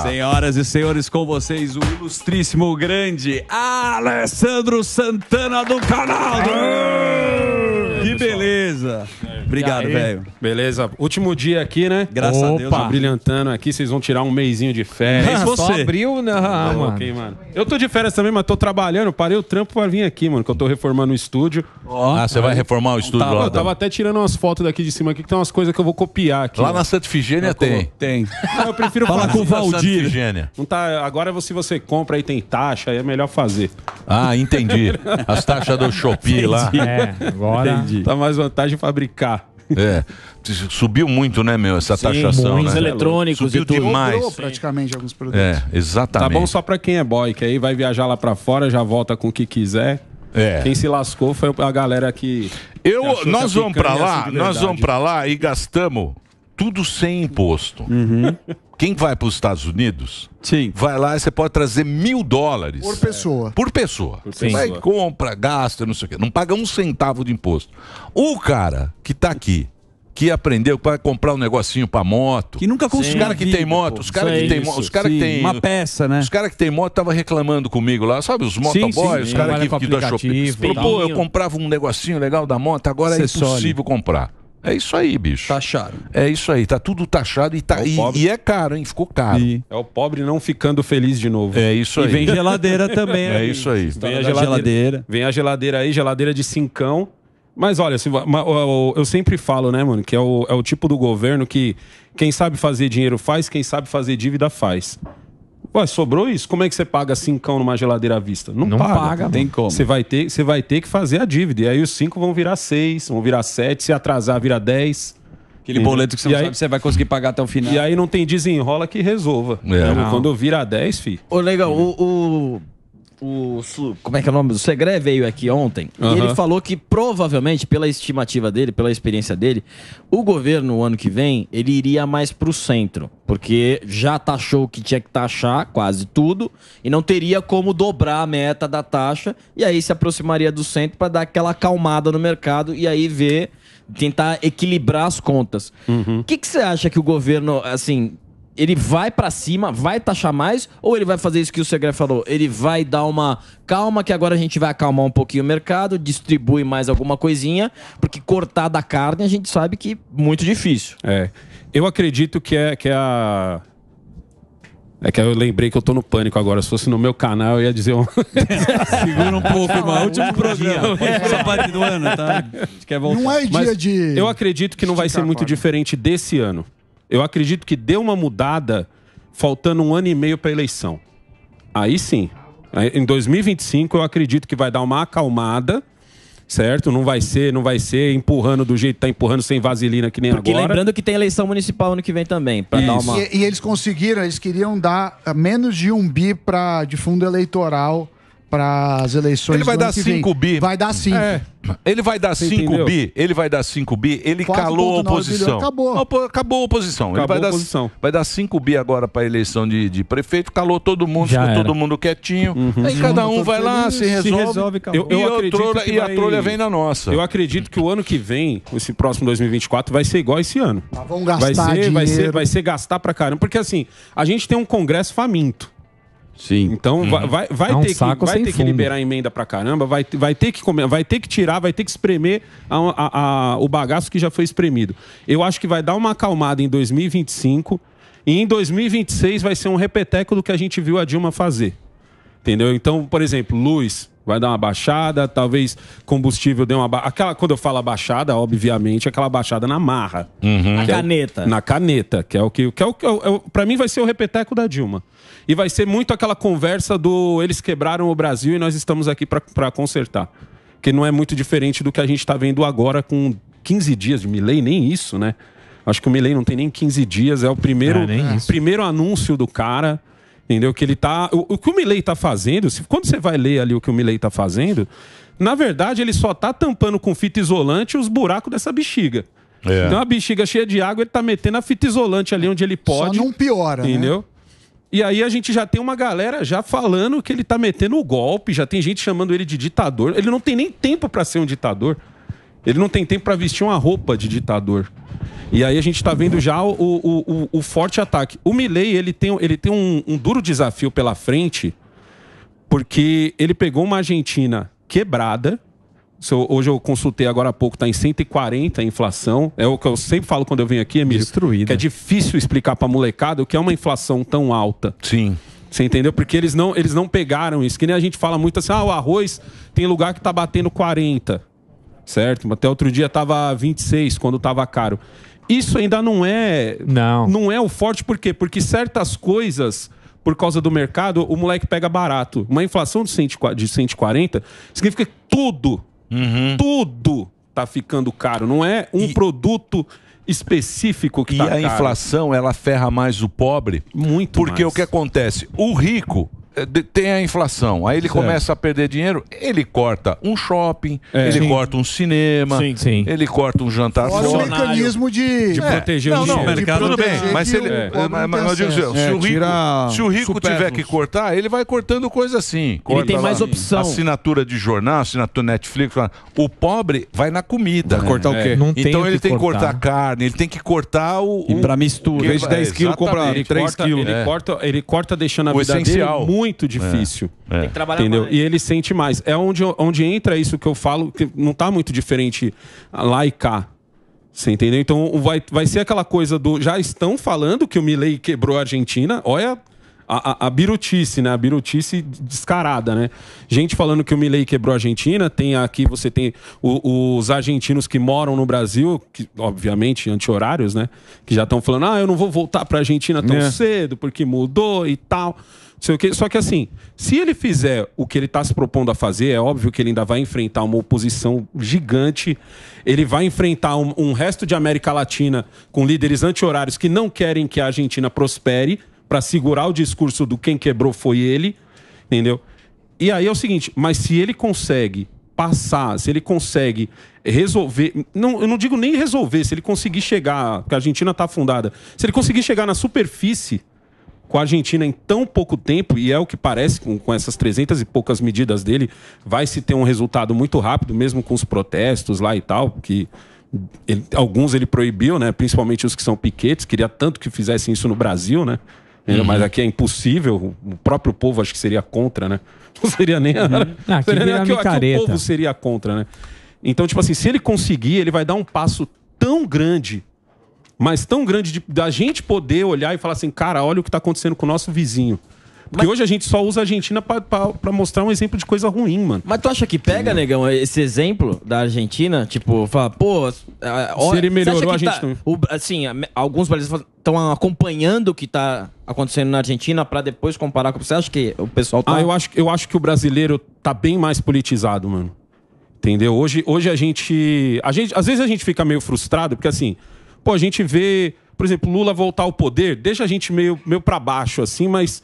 Senhoras e senhores, com vocês o ilustríssimo, grande Alessandro Santana do canal. Que beleza! Obrigado, velho. Beleza. Último dia aqui, né? Graças Opa. a Deus. Tô brilhantando aqui. Vocês vão tirar um meizinho de férias. Mas ah, você. Só abril, né, ah, tá mano. Okay, mano. Eu tô de férias também, mas tô trabalhando. Parei o trampo pra vir aqui, mano, que eu tô reformando o estúdio. Oh. Ah, você vai reformar o estúdio tava, lá? Eu tava até tirando umas fotos daqui de cima aqui, que tem umas coisas que eu vou copiar aqui. Lá mano. na Santa Figênia tá tem. Tem. eu prefiro falar com o Valdir. Não tá, agora se você compra aí tem taxa, aí é melhor fazer. Ah, entendi. As taxas do Shopee lá. É, agora... Entendi. Tá mais vantagem fabricar. É. Subiu muito, né, meu, essa Sim, taxação. né? eletrônicos, subiu demais. praticamente praticamente alguns produtos. É, exatamente. Tá bom só para quem é boy, que aí vai viajar lá para fora, já volta com o que quiser. É. Quem se lascou foi a galera que. Eu, nós vamos para lá, nós vamos para lá e gastamos tudo sem imposto. Uhum. Quem vai para os Estados Unidos, Sim. vai lá e você pode trazer mil dólares. Por pessoa. Por pessoa. Por pessoa. Vai, compra, gasta, não sei o quê. Não paga um centavo de imposto. O cara que está aqui, que aprendeu para comprar um negocinho para moto. Que nunca conseguiu. Os caras que tem moto, os caras que, é cara que tem uma peça, né? Os caras que tem moto tava reclamando comigo lá, sabe os motoboys, os caras que, que da Shopee. Pô, eu comprava um negocinho legal da moto, agora é impossível comprar. É isso aí, bicho. Taxaram. É isso aí, tá tudo taxado e, tá, é e, e, é caro, hein? Ficou caro. E... É o pobre não ficando feliz de novo. É isso aí. E vem geladeira também. É isso aí. Vem a geladeira. geladeira. Vem a geladeira aí, geladeira de cincão. Mas olha, eu sempre falo, né, mano, que é o, é o tipo do governo que quem sabe fazer dinheiro faz, quem sabe fazer dívida faz. Ué, sobrou isso? Como é que você paga cão numa geladeira à vista? Não, não paga. paga tem como. Você vai, ter, você vai ter que fazer a dívida. E aí os cinco vão virar seis, vão virar sete. Se atrasar, vira dez. Aquele boleto que você não aí, sabe você vai conseguir pagar até o final. E aí não tem desenrola que resolva. É. Então, quando vira 10, fi. Ô, legal, o, o, o como é que é o nome do Segré veio aqui ontem uhum. e ele falou que provavelmente pela estimativa dele, pela experiência dele, o governo o ano que vem ele iria mais para o centro, porque já taxou o que tinha que taxar quase tudo e não teria como dobrar a meta da taxa e aí se aproximaria do centro para dar aquela acalmada no mercado e aí ver tentar equilibrar as contas. O uhum. que, que você acha que o governo, assim, ele vai para cima, vai taxar mais, ou ele vai fazer isso que o Segre falou? Ele vai dar uma calma, que agora a gente vai acalmar um pouquinho o mercado, distribui mais alguma coisinha, porque cortar da carne a gente sabe que é muito difícil. É. Eu acredito que é, que é a. É que eu lembrei que eu tô no pânico agora. Se fosse no meu canal, eu ia dizer um. Segura um pouco, irmão. Último programa. Essa parte do ano, tá? Quer voltar. Não é dia Mas de. Eu acredito que não vai ser muito diferente desse ano. Eu acredito que deu uma mudada faltando um ano e meio para a eleição. Aí sim. Em 2025, eu acredito que vai dar uma acalmada certo? Não vai ser, não vai ser empurrando do jeito que tá empurrando sem vaselina que nem Porque agora. lembrando que tem eleição municipal ano que vem também, para dar uma e, e, eles conseguiram, eles queriam dar menos de um bi para de fundo eleitoral para as eleições. Ele vai dar 5 bi. Vai dar 5. É. Ele vai dar 5 bi, ele vai dar 5 bi, ele calou a oposição. Acabou. acabou a oposição. Acabou ele vai a oposição. Dar, vai dar 5 bi agora para a eleição de, de, prefeito, calou todo mundo, ficou todo mundo quietinho. Uhum. Aí cada um vai lá, se resolve. Se resolve eu, eu e, trolha, e a trolha vem na nossa. Eu acredito que o ano que vem, esse próximo 2024, vai ser igual esse ano. Mas vão gastar vai ser, dinheiro. Vai ser, vai ser gastar pra caramba. Porque assim, a gente tem um congresso faminto. Sim. Então uhum. vai, vai, vai é um ter, que, vai ter que liberar emenda pra caramba, vai, vai, ter que, vai ter que tirar, vai ter que espremer a, a, a, o bagaço que já foi espremido. Eu acho que vai dar uma acalmada em 2025 e em 2026 vai ser um repeteco do que a gente viu a Dilma fazer. Entendeu? Então, por exemplo, luz vai dar uma baixada, talvez combustível dê uma ba... aquela quando eu falo baixada, obviamente, é aquela baixada na marra, uhum. É na caneta. É, na caneta, que é o que, que é o que é para mim vai ser o repeteco da Dilma. E vai ser muito aquela conversa do eles quebraram o Brasil e nós estamos aqui para consertar. Que não é muito diferente do que a gente está vendo agora com 15 dias de Milei, nem isso, né? Acho que o Milei não tem nem 15 dias, é o primeiro, primeiro anúncio do cara Entendeu? Que ele tá. O, o que o Milley está fazendo, se, quando você vai ler ali o que o Milley está fazendo, na verdade ele só está tampando com fita isolante os buracos dessa bexiga. É. Então a bexiga cheia de água, ele está metendo a fita isolante ali onde ele pode. Só não piora, né? entendeu? Né? E aí a gente já tem uma galera já falando que ele está metendo o golpe, já tem gente chamando ele de ditador. Ele não tem nem tempo para ser um ditador. Ele não tem tempo para vestir uma roupa de ditador. E aí a gente está vendo já o, o, o, o, forte ataque. O Milley, ele tem, ele tem um, um duro desafio pela frente, porque ele pegou uma Argentina quebrada, Hoje eu consultei agora há pouco, está em 140 a inflação. É o que eu sempre falo quando eu venho aqui, Emílio. Destruída. Que é difícil explicar para a molecada o que é uma inflação tão alta. Sim. Você entendeu? Porque eles não, eles não pegaram isso. Que nem a gente fala muito assim, ah, o arroz tem lugar que está batendo 40 certo? Até outro dia estava 26 quando estava caro. Isso ainda não é não. não é o forte por quê? Porque certas coisas por causa do mercado, o moleque pega barato. Uma inflação de 140 significa que tudo, uhum. tudo tá ficando caro. Não é um e... produto específico que e tá a inflação ela ferra mais o pobre muito porque mais. o que acontece o rico é, tem a inflação, aí ele certo. começa a perder dinheiro, ele corta um shopping, é. ele sim. corta um cinema, sim, sim. ele corta um jantar fora. Fora o mecanismo de, de é. proteger não, o não, mercado. Tudo bem, mas se ele... É. Mas, mas, se, o rico, se é, o rico tiver que cortar, ele vai cortando coisa assim. Corta ele tem mais lá, opção. Assinatura de jornal, assinatura Netflix. O pobre vai na comida. cortar o é. quê? Não tem então ele tem que cortar carne, ele tem que cortar o... E pra mistura. Em vez de 10 quilos, compra 3 quilos. Ele corta deixando a vida dele muito muito difícil. É. É. Tem que trabalhar entendeu? Mais. E ele sente mais. É onde, onde entra isso que eu falo, que não tá muito diferente lá e cá. Você entendeu? Então vai, vai ser aquela coisa do. Já estão falando que o Milley quebrou a Argentina. Olha a, a, a birutice, né? A birutice descarada, né? Gente falando que o Milley quebrou a Argentina. Tem aqui, você tem o, os argentinos que moram no Brasil, que, obviamente, anti-horários, né? Que já estão falando: ah, eu não vou voltar para Argentina tão é. cedo porque mudou e tal sei o quê. Só que assim, se ele fizer o que ele está se propondo a fazer, é óbvio que ele ainda vai enfrentar uma oposição gigante, ele vai enfrentar um, um resto de América Latina com líderes anti-horários que não querem que a Argentina prospere, para segurar o discurso do quem quebrou foi ele, entendeu? E aí é o seguinte, mas se ele consegue passar, se ele consegue resolver, não, eu não digo nem resolver, se ele conseguir chegar, porque a Argentina está afundada, se ele conseguir chegar na superfície com a Argentina em tão pouco tempo, e é o que parece, com, com essas 300 e poucas medidas dele, vai se ter um resultado muito rápido, mesmo com os protestos lá e tal, que ele, alguns ele proibiu, né? Principalmente os que são piquetes, queria tanto que fizessem isso no Brasil, né? Uhum. Mas aqui é impossível, o próprio povo acho que seria contra, né? Não seria nem. Uhum. A, ah, seria nem aqui, aqui o povo seria contra, né? Então, tipo assim, se ele conseguir, ele vai dar um passo tão grande mas tão grande de, da gente poder olhar e falar assim, cara, olha o que está acontecendo com o nosso vizinho. Porque mas... hoje a gente só usa a Argentina para mostrar um exemplo de coisa ruim, mano. Mas tu acha que pega, Sim. negão, esse exemplo da Argentina? Tipo, fala, pô. É, é, olha Se ele melhorou, a gente tá, O, assim, alguns brasileiros estão acompanhando o que está acontecendo na Argentina para depois comparar com você acha que o pessoal tá... ah eu acho eu acho que o brasileiro tá bem mais politizado mano entendeu hoje hoje a gente a gente às vezes a gente fica meio frustrado porque assim pô, a gente vê, por exemplo, Lula voltar ao poder, deixa a gente meio, meio para baixo, assim, mas,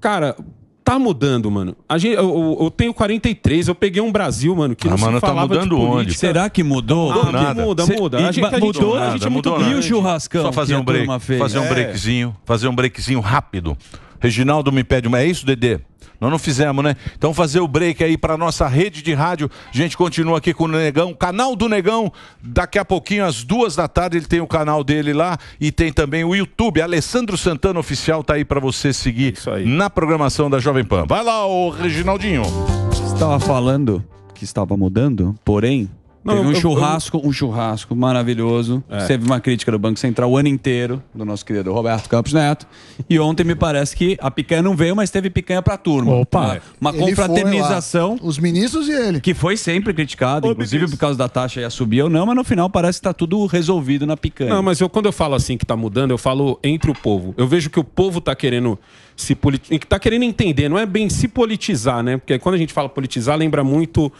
cara, tá mudando, mano. A gente, eu, eu, tenho 43, eu peguei um Brasil, mano, que ah, não mano, tá mudando onde? Será que mudou? Ah, nada. Muda, Cê, muda. A gente, mudou, a gente, é mudou, nada, a gente mudou, E o churrascão? Só fazer um break, fazer um breakzinho, fazer um breakzinho rápido. Reginaldo me pede uma... É isso, Dedê? Nós não fizemos, né? Então fazer o break aí para nossa rede de rádio. A gente continua aqui com o Negão, canal do Negão. Daqui a pouquinho, às duas da tarde, ele tem o canal dele lá e tem também o YouTube. Alessandro Santana Oficial tá aí para você seguir na programação da Jovem Pan. Vai lá, o Reginaldinho. Você estava falando que estava mudando, porém não, Teve um eu, churrasco, eu... um churrasco maravilhoso. É. Teve uma crítica do Banco Central o ano inteiro, do nosso querido Roberto Campos Neto. E ontem me parece que a picanha não veio, mas teve picanha pra turma. Opa! É. Uma ele confraternização. Os ministros e ele. Que foi sempre criticado, Ô, inclusive ministro. por causa da taxa ia subir ou não, mas no final parece que tá tudo resolvido na picanha. Não, mas eu, quando eu falo assim que tá mudando, eu falo entre o povo. Eu vejo que o povo tá querendo se politizar. Tá querendo entender, não é bem se politizar, né? Porque quando a gente fala politizar, lembra muito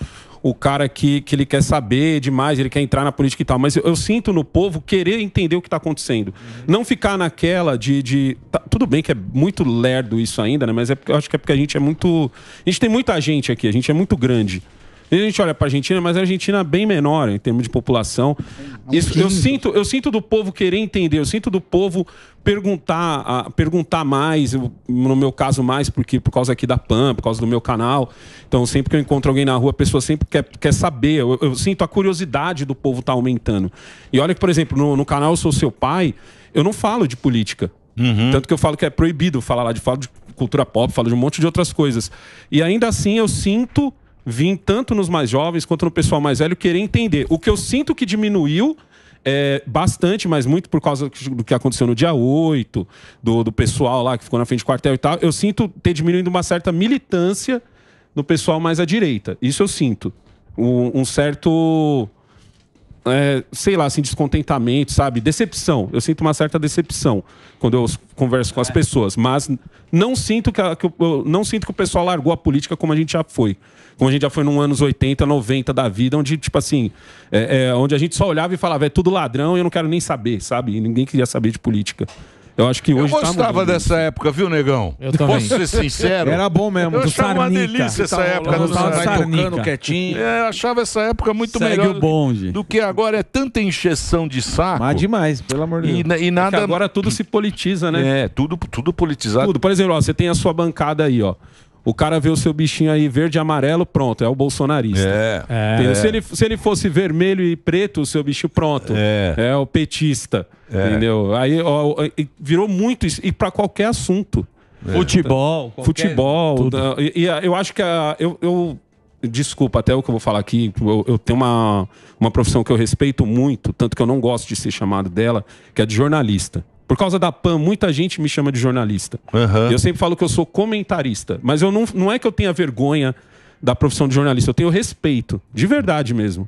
o cara que, que ele quer saber demais, ele quer entrar na política e tal. Mas eu, eu sinto no povo querer entender o que está acontecendo. Uhum. Não ficar naquela de. de tá, tudo bem que é muito lerdo isso ainda, né? Mas é porque, eu acho que é porque a gente é muito. A gente tem muita gente aqui, a gente é muito grande a gente olha para a Argentina, mas a Argentina é bem menor em termos de população. Isso, eu, sinto, eu sinto do povo querer entender, eu sinto do povo perguntar, ah, perguntar mais, eu, no meu caso mais, porque por causa aqui da PAN, por causa do meu canal. Então, sempre que eu encontro alguém na rua, a pessoa sempre quer, quer saber. Eu, eu sinto a curiosidade do povo estar tá aumentando. E olha que, por exemplo, no, no canal Eu Sou Seu Pai, eu não falo de política. Uhum. Tanto que eu falo que é proibido falar lá de falo de cultura pop, falo de um monte de outras coisas. E ainda assim eu sinto vim tanto nos mais jovens quanto no pessoal mais velho querer entender. O que eu sinto que diminuiu é, bastante, mas muito por causa do que aconteceu no dia 8, do, do pessoal lá que ficou na frente do quartel e tal, eu sinto ter diminuído uma certa militância no pessoal mais à direita. Isso eu sinto. Um, um certo. É, sei lá, assim, descontentamento, sabe? Decepção. Eu sinto uma certa decepção quando eu converso com as é. pessoas. Mas não sinto que, a, que eu, não sinto que o pessoal largou a política como a gente já foi como a gente já foi nos anos 80, 90 da vida, onde, tipo assim, é, é, onde a gente só olhava e falava, é tudo ladrão, eu não quero nem saber, sabe? E ninguém queria saber de política. Eu acho que hoje eu tá gostava tá dessa época, viu, negão? Eu também. Posso ser sincero? Era bom mesmo. Eu achava uma delícia essa época do vai tocando quietinho. É, eu achava essa época muito Segue melhor o bonde. do que agora. É tanta encheção de saco. Mas demais, pelo amor de Deus. E, é e nada... Porque agora tudo se politiza, né? É, tudo, tudo politizado. Tudo. Por exemplo, ó, você tem a sua bancada aí, ó. O cara vê o seu bichinho aí verde e amarelo, pronto, é o bolsonarista. É. é. Se, ele, se ele fosse vermelho e preto, o seu bicho, pronto. É, é o petista. É. Entendeu? Aí ó, virou muito isso. E para qualquer assunto. É. Futebol. Qualquer... Futebol. e, e, eu acho que a, eu, eu desculpa até o que eu vou falar aqui, eu, eu, tenho uma, uma profissão que eu respeito muito, tanto que eu não gosto de ser chamado dela, que é de jornalista. Por causa da PAN, muita gente me chama de jornalista. Uhum. Eu sempre falo que eu sou comentarista. Mas eu não, não é que eu tenha vergonha da profissão de jornalista, eu tenho respeito, de verdade mesmo.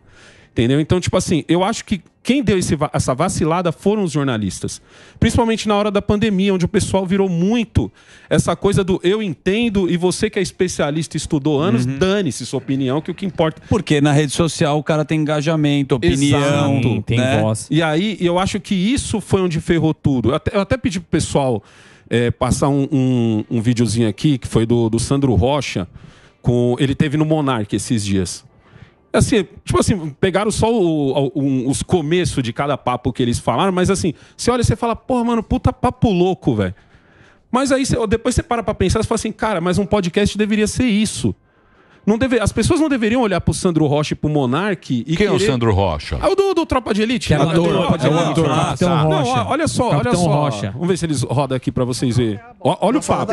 Entendeu? Então, tipo assim, eu acho que quem deu esse, essa vacilada foram os jornalistas. Principalmente na hora da pandemia, onde o pessoal virou muito essa coisa do eu entendo e você que é especialista estudou anos, uhum. dane-se sua opinião, que o que importa. Porque na rede social o cara tem engajamento, opinião, Exato, né? tem né? voz. E aí eu acho que isso foi onde ferrou tudo. Eu até, eu até pedi pro pessoal é, passar um, um, um, videozinho aqui, que foi do, do Sandro Rocha. Com, ele teve no Monarque esses dias assim, tipo assim, pegaram só o, o, os começos de cada papo que eles falaram, mas assim, você olha e você fala, porra, mano, puta papo louco, velho. Mas aí depois você para pra pensar e fala assim, cara, mas um podcast deveria ser isso. Não deve, as pessoas não deveriam olhar pro Sandro Rocha e pro Monark e. Quem querer... é o Sandro Rocha? É o do, do Tropa de Elite. Que é o ator. Tropa de Elite. Capitão Rocha. Não, olha só, olha só. Rocha. Vamos ver se eles rodam aqui pra vocês verem. Olha o fato.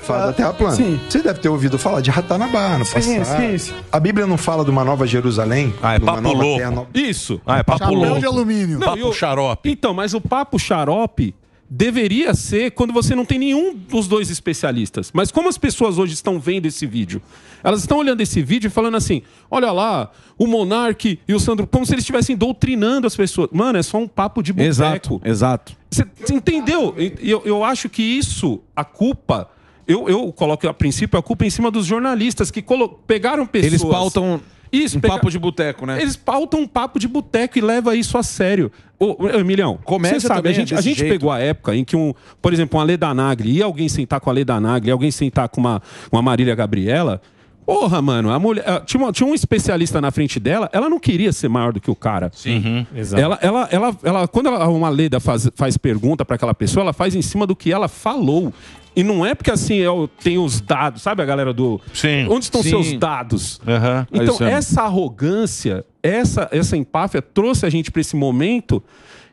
Fala da Terra plana. Sim. Você deve ter ouvido falar de Ratanabá no passado. Sim, sim. A Bíblia não fala de uma nova Jerusalém? Ah, é papo louco. Terra, no... Isso. Ah, é papo Chapéu louco. de alumínio. Não, papo eu... xarope. Então, mas o papo xarope deveria ser quando você não tem nenhum dos dois especialistas. Mas como as pessoas hoje estão vendo esse vídeo? Elas estão olhando esse vídeo e falando assim: olha lá, o Monark e o Sandro, como se eles estivessem doutrinando as pessoas. Mano, é só um papo de boteco. Exato, exato. Você entendeu? Eu, eu acho que isso, a culpa. Eu, eu coloco a princípio a culpa em cima dos jornalistas que colo... pegaram pessoas. Eles pautam isso, um papo de boteco, né? Eles pautam um papo de boteco e leva isso a sério. Ô, começa comédia você sabe, a gente, é a gente pegou a época em que, um, por exemplo, uma Leda Nagli, e alguém sentar com a Leda Nagli, alguém sentar com uma, uma Marília Gabriela, Porra, mano, a mulher. Ah, tinha, uma, tinha, um especialista na frente dela, ela não queria ser maior do que o cara. Sim, uhum, uhum. exato. Ela, ela, ela, ela, quando ela, uma Leda faz, faz pergunta para aquela pessoa, ela faz em cima do que ela falou. E não é porque assim eu tenho os dados, sabe a galera do. Sim. Onde estão sim. seus dados? Uhum, então, é essa arrogância, essa, essa empáfia trouxe a gente para esse momento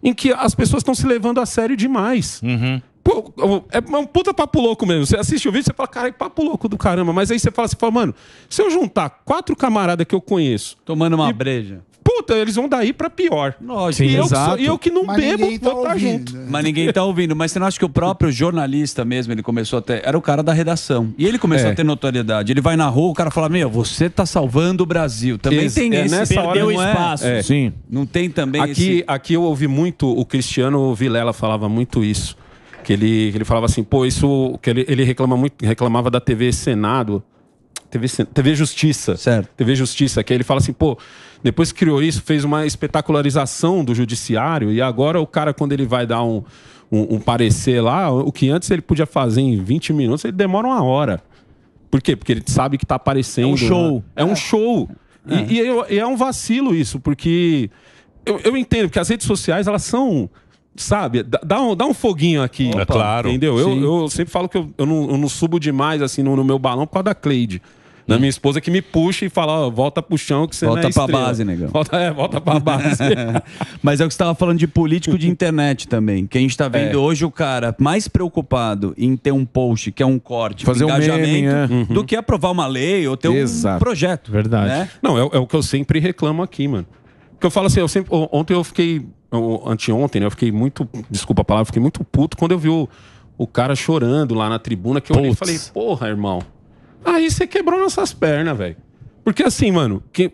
em que as pessoas estão se levando a sério demais. Uhum. É um puta papo louco mesmo. Você assiste o vídeo e fala, cara, é papo louco do caramba. Mas aí você fala, você fala, mano, se eu juntar quatro camaradas que eu conheço. Tomando uma e, breja. Puta, eles vão daí pra pior. Lógico, e, eu que sou, e eu que não mas bebo, tá vou estar junto. Mas ninguém tá ouvindo. Mas você não acha que o próprio jornalista mesmo, ele começou até, Era o cara da redação. E ele começou é. a ter notoriedade. Ele vai na rua, o cara fala: Meu, você tá salvando o Brasil. Também tem é, esse. Nessa Perdeu hora, é? espaço. É. Sim. Não tem também aqui, esse... Aqui eu ouvi muito, o Cristiano Vilela falava muito isso. Que ele, que ele falava assim, pô, isso. que ele, ele reclama muito, reclamava da TV Senado. TV, TV Justiça. Certo. TV Justiça, que ele fala assim, pô, depois que criou isso, fez uma espetacularização do judiciário, e agora o cara, quando ele vai dar um, um, um parecer lá, o que antes ele podia fazer em 20 minutos, ele demora uma hora. Por quê? Porque ele sabe que está aparecendo. É um né? show. Né? É, é, um é. show. É. E, e, e, é um vacilo isso, porque eu, eu entendo que as redes sociais, elas são sabe, dá um, dá um foguinho aqui. É Opa, é claro. Entendeu? Eu, eu, sempre falo que eu, eu, não, eu não subo demais assim no, no, meu balão por causa da Cleide. na minha esposa que me puxa e fala, ó, volta pro chão que você volta não é pra base, negão. Volta, é, volta pra base. Mas é o que você tava falando de político de internet também. Que a gente tá vendo é. hoje o cara mais preocupado em ter um post, que é um corte, fazer um engajamento, meme, é. Uhum. do que aprovar uma lei ou ter Exato. um projeto. Verdade. Né? Não, é, é o que eu sempre reclamo aqui, mano. Porque eu falo assim, eu sempre, ontem eu fiquei eu, anteontem, né, eu fiquei muito, desculpa a palavra, fiquei muito puto quando eu vi o, o cara chorando lá na tribuna, que eu olhei e falei, porra, irmão, aí você quebrou nossas pernas, velho. Porque assim, mano, que,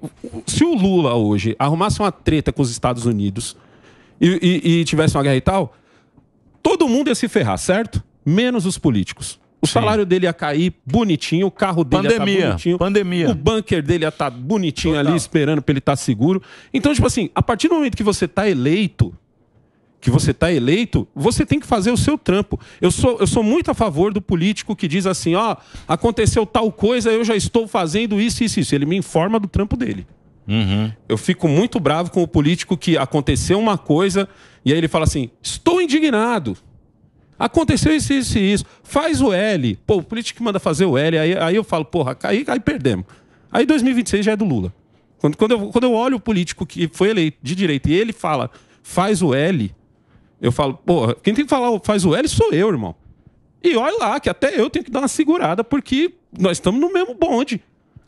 se o Lula hoje arrumasse uma treta com os Estados Unidos e, e, e tivesse uma guerra e tal, todo mundo ia se ferrar, certo? Menos os políticos. O Sim. salário dele ia cair bonitinho, o carro dele tá pandemia, ia estar bonitinho. Pandemia. O bunker dele ia estar tá bonitinho Total. ali, esperando para ele estar tá seguro. Então, tipo assim, a partir do momento que você está eleito, que você tá eleito, você tem que fazer o seu trampo. Eu sou, eu sou muito a favor do político que diz assim, ó, aconteceu tal coisa, eu já estou fazendo isso, isso, isso. Ele me informa do trampo dele. Uhum. Eu fico muito bravo com o político que aconteceu uma coisa e aí ele fala assim, estou indignado. Aconteceu isso, isso e isso. Faz o L. Pô, o político manda fazer o L. Aí, aí eu falo, porra, aí, aí perdemos. Aí 2026 já é do Lula. Quando, quando, eu, quando eu olho o político que foi eleito de direita e ele fala, faz o L, eu falo, porra, quem tem que falar faz o L sou eu, irmão. E olha lá, que até eu tenho que dar uma segurada, porque nós estamos no mesmo bonde.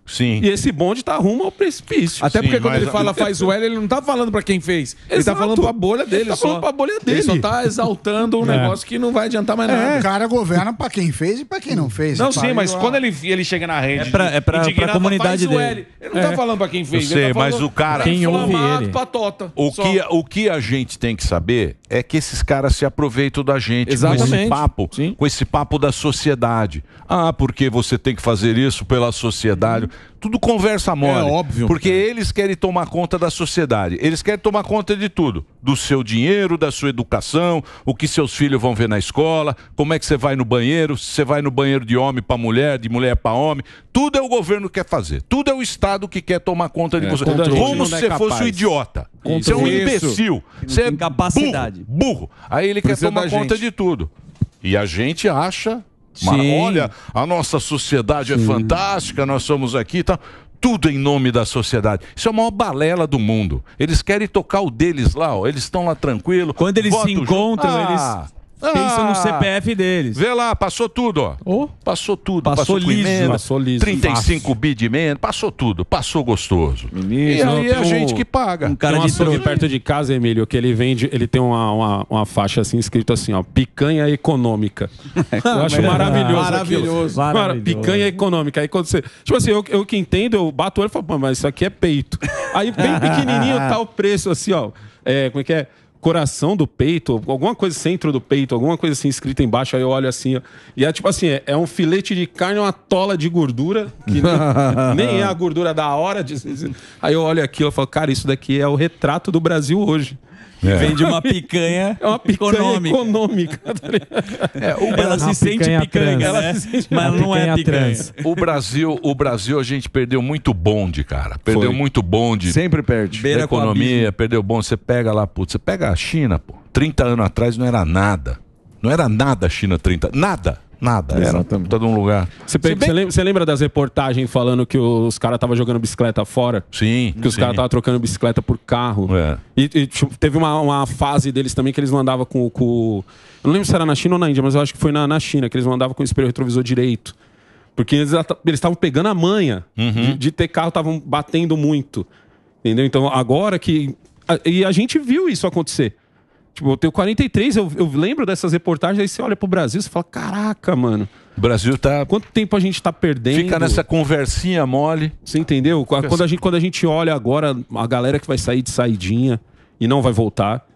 Sim. E esse bonde tá rumo ao precipício. Até porque quando ele fala faz o L, ele não tá falando pra quem fez. Ele tá falando pra bolha dele Tá só. falando pra bolha dele. Ele só tá exaltando um É. negócio que não vai adiantar mais é. O nada. cara governa pra quem fez e pra quem não fez. Não, sim, mas quando ele, ele chega na rede. É pra- é pra- pra comunidade faz o dele. L. Ele não tá é. falando pra quem fez. Eu sei, ele tá mas o cara- Quem ouve ele. Patota, O que, o que a gente tem que saber é que esses caras se aproveitam da gente com esse papo, Sim. com esse papo da sociedade. Ah, porque você tem que fazer isso pela sociedade tudo conversa mole. É óbvio. Porque cara. É. eles querem tomar conta da sociedade. Eles querem tomar conta de tudo. Do seu dinheiro, da sua educação, o que seus filhos vão ver na escola, como é que você vai no banheiro, se você vai no banheiro de homem para mulher, de mulher para homem. Tudo é o governo que quer fazer. Tudo é o Estado que quer tomar conta de é, você. Como se você é fosse um idiota. Você é um imbecil. Você é burro, burro. Aí ele Precisa quer tomar conta de tudo. E a gente acha olha, a nossa sociedade é Sim. é fantástica, nós somos aqui e tá? tudo em nome da sociedade. Isso é a maior balela do mundo. Eles querem tocar o deles lá, ó. Eles estão lá tranquilo. Quando eles se encontram, ah, eles ah, Pensa no ah. CPF deles. Vê lá, passou tudo, ó. Oh. Passou tudo. Passou, passou liso. Emenda, passou liso. 35 bi de emenda, passou tudo. Passou gostoso. Ministro, e aí é a gente que paga. Um cara tem um de perto de casa, Emílio, que ele vende, ele tem uma, uma, uma faixa assim, escrito assim, ó, picanha econômica. É, eu acho é? maravilhoso. Maravilhoso. maravilhoso. picanha econômica. Aí quando você... Tipo assim, eu, eu que entendo, eu bato o olho e falo, mas isso aqui é peito. Aí bem pequenininho tá o preço, assim, ó. É, como é que é? coração do peito, alguma coisa centro do peito, alguma coisa assim escrita embaixo, aí eu olho assim, ó, e é tipo assim, é, é, um filete de carne, é uma tola de gordura, que nem, nem é a gordura da hora, de, aí eu olho aquilo e falo, cara, isso daqui é o retrato do Brasil hoje. É. Vende uma picanha, é uma picanha econômica. econômica tá é, o ela, se sente picanha, picanha né? ela se sente mas não é picanha. Trans. O Brasil, o Brasil a gente perdeu muito bonde, cara. Perdeu Foi. muito bonde. Sempre perde. Beira economia, perdeu bonde. Você pega lá, putz, você pega a China, pô. 30 anos atrás não era nada. Não era nada a China 30, nada. Nada. É, exatamente. Era todo um lugar. Você, bem... lembra, você lembra das reportagens falando que os caras estavam jogando bicicleta fora? Sim. Que os caras estavam trocando bicicleta por carro. É. E, e tipo, teve uma, uma, fase deles também que eles mandavam com, com. Eu não lembro se era na China ou na Índia, mas eu acho que foi na, na China, que eles mandavam com o espelho retrovisor direito. Porque eles estavam pegando a manha uhum. de, de ter carro, estavam batendo muito. Entendeu? Então agora que. E a gente viu isso acontecer. Tipo, eu tenho 43, eu, eu lembro dessas reportagens, aí você olha pro Brasil e fala, caraca, mano. O Brasil tá. Quanto tempo a gente tá perdendo? Fica nessa conversinha mole. Você entendeu? Quando a gente, quando a gente olha agora a galera que vai sair de saidinha e não vai voltar.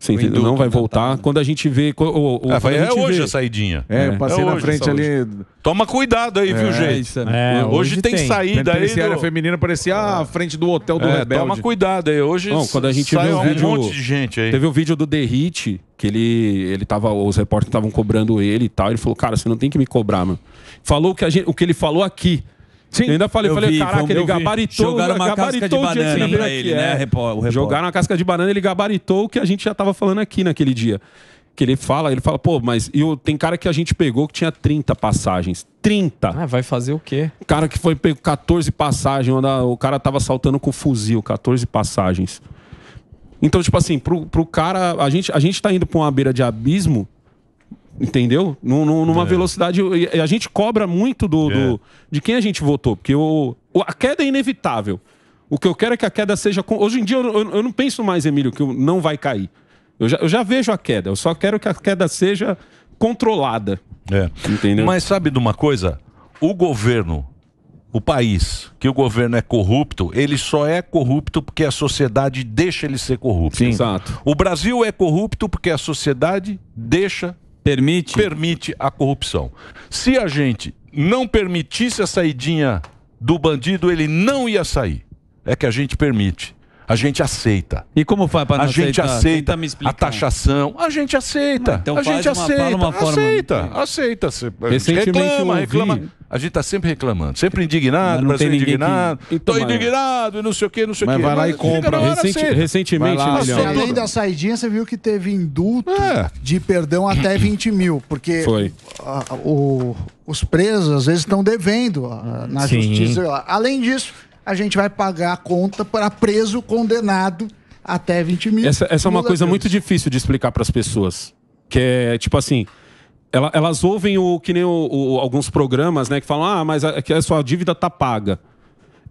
Você entendeu? Não vai voltar. Né? Quando a gente vê. O, o, é, foi, é hoje vê... a saidinha. É, eu é, passei é na frente ali. Toma cuidado aí, viu, é, gente? Né? É, hoje, hoje, tem, tem. saída aí. Do... feminina parecia a frente do hotel do Rebelde. Toma cuidado aí. Hoje Não, quando a gente viu um vídeo, monte de gente aí. Teve o um vídeo do Derrite, que ele, ele tava. Os repórteres estavam cobrando ele e tal. Ele falou, cara, você não tem que me cobrar, mano. Falou que a gente, o que ele falou aqui. Sim, eu ainda falei, eu falei, vi, caraca, ele gabaritou, jogaram uma gabaritou casca de banana pra é. ele, né? É. o Jogaram uma casca de banana, ele gabaritou o que a gente já tava falando aqui naquele dia. Que ele fala, ele fala, pô, mas eu, tem cara que a gente pegou que tinha 30 passagens. 30. Ah, vai fazer o quê? O cara que foi pegou 14 passagens, o cara tava saltando com fuzil, 14 passagens. Então, tipo assim, pro, pro cara, a gente, a gente tá indo pra uma beira de abismo Entendeu? numa é. velocidade. A gente cobra muito do, é. do, de quem a gente votou, porque o, a queda é inevitável. O que eu quero é que a queda seja. Hoje em dia eu, eu, eu não penso mais, Emílio, que não vai cair. Eu já, eu já vejo a queda, eu só quero que a queda seja controlada. É. Entendeu? Mas sabe de uma coisa? O governo, o país, que o governo é corrupto, ele só é corrupto porque a sociedade deixa ele ser corrupto. Sim, exato. O Brasil é corrupto porque a sociedade deixa Permite? Permite a corrupção. Se a gente não permitisse a saidinha do bandido, ele não ia sair. É que a gente permite a gente aceita. E como faz para não A gente aceitar? aceita a taxação, a gente aceita. então a gente uma, aceita, uma forma... aceita, aceita. Eh, recentemente reclama, reclama. A gente está sempre reclamando, sempre indignado, Brasil indignado. Estou então indignado e não sei o que, não sei o que. Mas vai lá e compra. Recenti... Recentemente, lá, milhão. Além da saidinha, você viu que teve indulto é. de perdão até 20 mil, porque a, o, os presos às vezes estão devendo a, ah, na Sim. justiça. Além disso a gente vai pagar a conta para preso condenado até 20 mil. Essa, essa é uma coisa muito difícil de explicar para as pessoas. Que é tipo assim. Ela, elas ouvem o que nem o, o, alguns programas, né, que falam: "Ah, mas a, a sua dívida tá paga".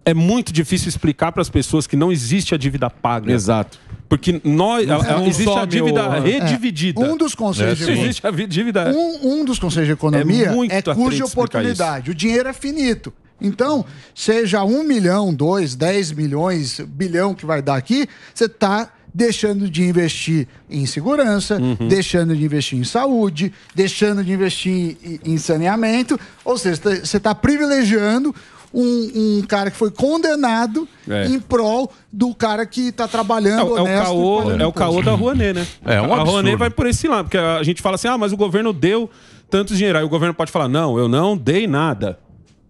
É muito difícil explicar para as pessoas que não existe a dívida paga. Exato. Porque nós, é, é existe a dívida meu... É. redividida. É, um dos conselhos é, de existe a dívida. Um, um dos conselhos de economia é, é de oportunidade. Isso. O dinheiro é finito. Então, seja um milhão, dois, dez milhões, bilhão que vai dar aqui, você está deixando de investir em segurança, uhum. deixando de investir em saúde, deixando de investir em, saneamento. Ou seja, você está tá privilegiando um, um, cara que foi condenado é. em prol do cara que está trabalhando é, honesto. É o caô, é o caô da Rouanet, né? É um a Rouanet vai por esse lado, porque a gente fala assim, ah, mas o governo deu tantos dinheiro. Aí o governo pode falar, não, eu não dei nada.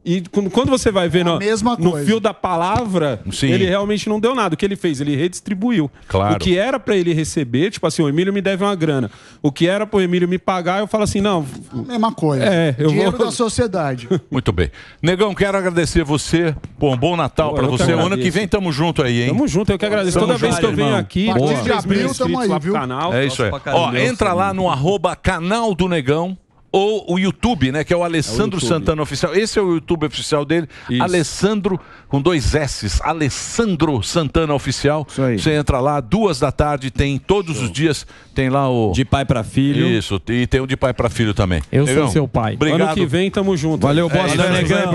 E quando você vai ver é no, no, fio da palavra, Sim. ele realmente não deu nada. O que ele fez? Ele redistribuiu. Claro. O que era para ele receber, tipo assim, o Emílio me deve uma grana. O que era para o Emílio me pagar, eu falo assim, não. A mesma coisa. É, eu Dinheiro vou... da sociedade. Muito bem. Negão, quero agradecer você. um bom Natal para você. Ano que vem tamo junto aí, hein? Tamo junto, eu que agradeço. Tamo Toda junto, vez que eu venho irmão. aqui, Boa. de abril, tamo aí, viu? Canal, é isso aí. Ó, entra lá no arroba canal do Negão ou o YouTube, né? Que é o Alessandro é o Santana Oficial. Esse é o YouTube oficial dele. Isso. Alessandro, com dois S's. Alessandro Santana Oficial. Isso aí. Você entra lá, duas da tarde, tem todos Show. os dias, tem lá o... De pai para filho. Isso, e tem o de pai para filho também. Eu Negão. sou seu pai. Obrigado. Ano que vem, tamo junto. Valeu, boa é,